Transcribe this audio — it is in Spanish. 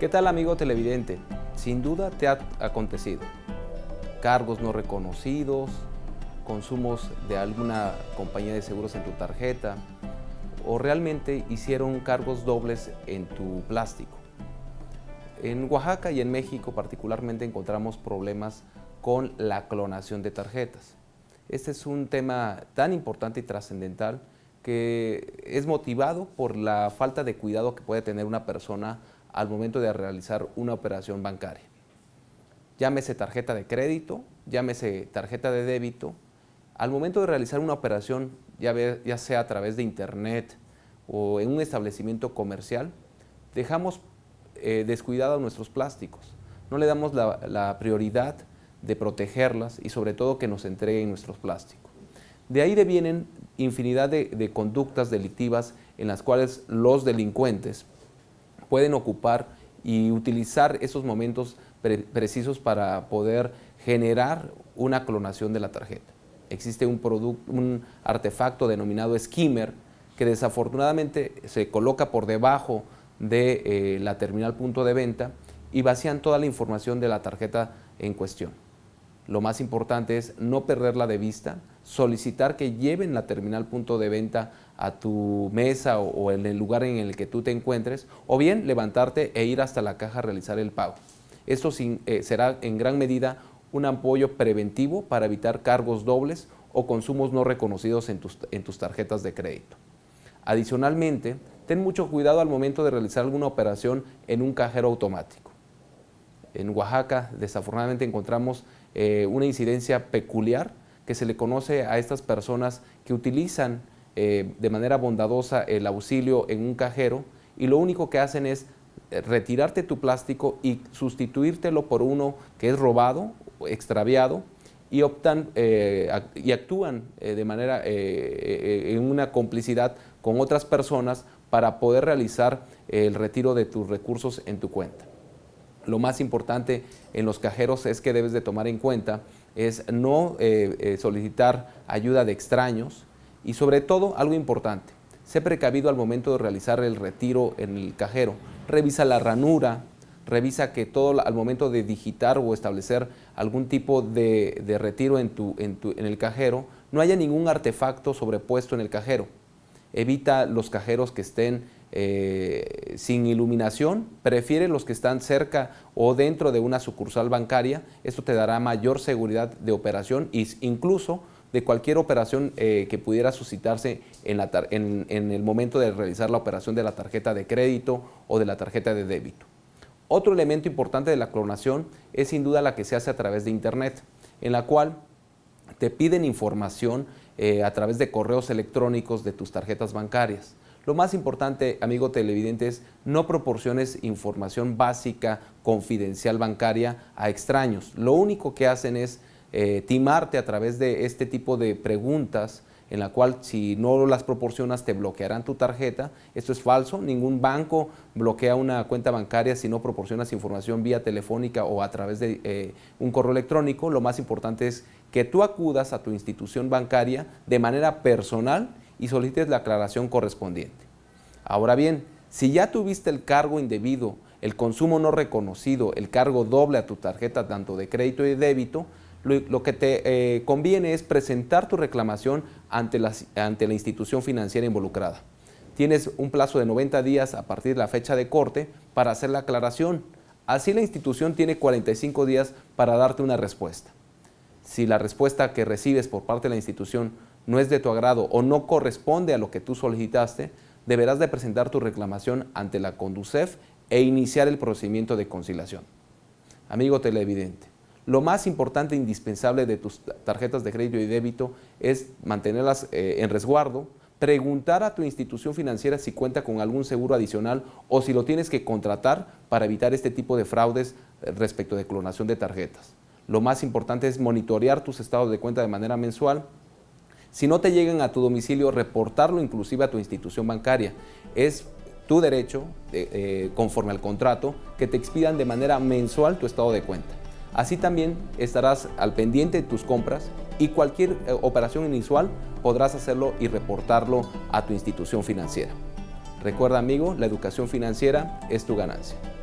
¿Qué tal amigo televidente? Sin duda te ha acontecido. Cargos no reconocidos, consumos de alguna compañía de seguros en tu tarjeta o realmente hicieron cargos dobles en tu plástico. En Oaxaca y en México particularmente encontramos problemas con la clonación de tarjetas. Este es un tema tan importante y trascendental que es motivado por la falta de cuidado que puede tener una persona al momento de realizar una operación bancaria. Llámese tarjeta de crédito, llámese tarjeta de débito. Al momento de realizar una operación, ya, ya sea a través de internet o en un establecimiento comercial, dejamos eh, descuidados nuestros plásticos. No le damos la, prioridad de protegerlas y sobre todo que nos entreguen nuestros plásticos. De ahí devienen infinidad de, de, conductas delictivas en las cuales los delincuentes pueden ocupar y utilizar esos momentos precisos para poder generar una clonación de la tarjeta. Existe un, un artefacto denominado skimmer que desafortunadamente se coloca por debajo de eh, la terminal punto de venta y vacían toda la información de la tarjeta en cuestión. Lo más importante es no perderla de vista, solicitar que lleven la terminal punto de venta a tu mesa o, en el lugar en el que tú te encuentres, o bien levantarte e ir hasta la caja a realizar el pago. Esto eh, será en gran medida un apoyo preventivo para evitar cargos dobles o consumos no reconocidos en tus, en tus tarjetas de crédito. Adicionalmente, ten mucho cuidado al momento de realizar alguna operación en un cajero automático. En Oaxaca, desafortunadamente, encontramos eh, una incidencia peculiar que se le conoce a estas personas que utilizan eh, de manera bondadosa el auxilio en un cajero y lo único que hacen es eh, retirarte tu plástico y sustituírtelo por uno que es robado, extraviado, y optan y actúan de manera en una complicidad con otras personas para poder realizar el retiro de tus recursos en tu cuenta lo más importante en los cajeros es que debes de tomar en cuenta es no eh, eh, solicitar ayuda de extraños y sobre todo algo importante, sé precavido al momento de realizar el retiro en el cajero, revisa la ranura, revisa que todo al momento de digitar o establecer algún tipo de, retiro en, tu, en, en el cajero, no haya ningún artefacto sobrepuesto en el cajero. Evita los cajeros que estén eh, sin iluminación, prefiere los que están cerca o dentro de una sucursal bancaria. Esto te dará mayor seguridad de operación e incluso de cualquier operación eh, que pudiera suscitarse en, el momento de realizar la operación de la tarjeta de crédito o de la tarjeta de débito. Otro elemento importante de la clonación es sin duda la que se hace a través de Internet, en la cual te piden información eh, a través de correos electrónicos de tus tarjetas bancarias. Lo más importante, amigo televidente, es no proporciones información básica, confidencial bancaria a extraños. Lo único que hacen es eh, timarte a través de este tipo de preguntas en la cual si no las proporcionas te bloquearán tu tarjeta. Esto es falso. Ningún banco bloquea una cuenta bancaria si no proporcionas información vía telefónica o a través de eh, un correo electrónico. Lo más importante es que tú acudas a tu institución bancaria de manera personal y solicites la aclaración correspondiente. Ahora bien, si ya tuviste el cargo indebido, el consumo no reconocido, el cargo doble a tu tarjeta tanto de crédito y de débito, lo, que te eh, conviene es presentar tu reclamación ante la, ante la institución financiera involucrada. Tienes un plazo de 90 días a partir de la fecha de corte para hacer la aclaración. Así la institución tiene 45 días para darte una respuesta. Si la respuesta que recibes por parte de la institución no es de tu agrado o no corresponde a lo que tú solicitaste, deberás de presentar tu reclamación ante la Conducef e iniciar el procedimiento de conciliación. Amigo televidente, lo más importante e indispensable de tus tarjetas de crédito y débito es mantenerlas eh, en resguardo, preguntar a tu institución financiera si cuenta con algún seguro adicional o si lo tienes que contratar para evitar este tipo de fraudes eh, respecto de clonación de tarjetas. Lo más importante es monitorear tus estados de cuenta de manera mensual, si no te llegan a tu domicilio, reportarlo inclusive a tu institución bancaria. Es tu derecho, eh, eh, conforme al contrato, que te expidan de manera mensual tu estado de cuenta. Así también estarás al pendiente de tus compras y cualquier eh, operación inusual podrás hacerlo y reportarlo a tu institución financiera. Recuerda amigo, la educación financiera es tu ganancia.